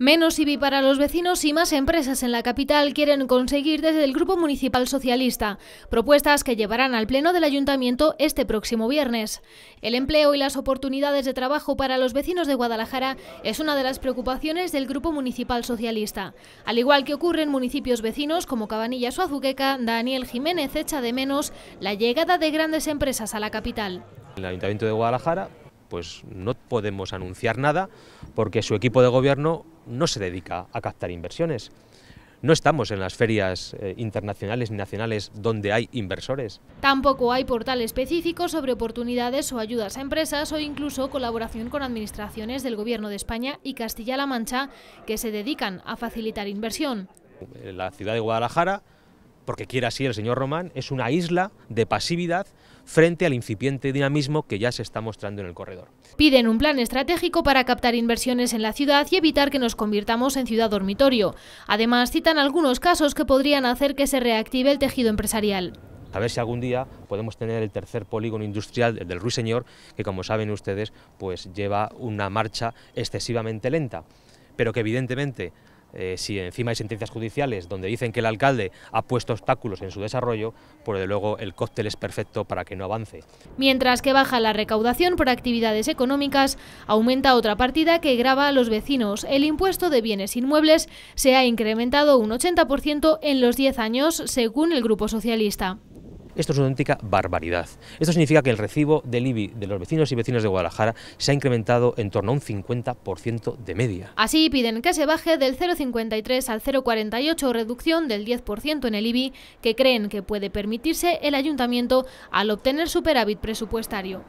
Menos IBI para los vecinos y más empresas en la capital quieren conseguir desde el Grupo Municipal Socialista, propuestas que llevarán al Pleno del Ayuntamiento este próximo viernes. El empleo y las oportunidades de trabajo para los vecinos de Guadalajara es una de las preocupaciones del Grupo Municipal Socialista, al igual que ocurre en municipios vecinos como Cabanillas o Azuqueca, Daniel Jiménez echa de menos la llegada de grandes empresas a la capital. El Ayuntamiento de Guadalajara pues no podemos anunciar nada porque su equipo de gobierno no se dedica a captar inversiones. No estamos en las ferias eh, internacionales ni nacionales donde hay inversores. Tampoco hay portal específico sobre oportunidades o ayudas a empresas o incluso colaboración con administraciones del Gobierno de España y Castilla-La Mancha que se dedican a facilitar inversión. La ciudad de Guadalajara porque quiera así el señor Román, es una isla de pasividad frente al incipiente dinamismo que ya se está mostrando en el corredor. Piden un plan estratégico para captar inversiones en la ciudad y evitar que nos convirtamos en ciudad dormitorio. Además, citan algunos casos que podrían hacer que se reactive el tejido empresarial a ver si algún día podemos tener el tercer polígono industrial del Ruiseñor, que como saben ustedes, pues lleva una marcha excesivamente lenta, pero que evidentemente eh, si encima hay sentencias judiciales donde dicen que el alcalde ha puesto obstáculos en su desarrollo, por pues de luego el cóctel es perfecto para que no avance. Mientras que baja la recaudación por actividades económicas, aumenta otra partida que grava a los vecinos. El impuesto de bienes inmuebles se ha incrementado un 80% en los 10 años, según el Grupo Socialista. Esto es una auténtica barbaridad. Esto significa que el recibo del IBI de los vecinos y vecinas de Guadalajara se ha incrementado en torno a un 50% de media. Así piden que se baje del 0,53 al 0,48 reducción del 10% en el IBI que creen que puede permitirse el ayuntamiento al obtener superávit presupuestario.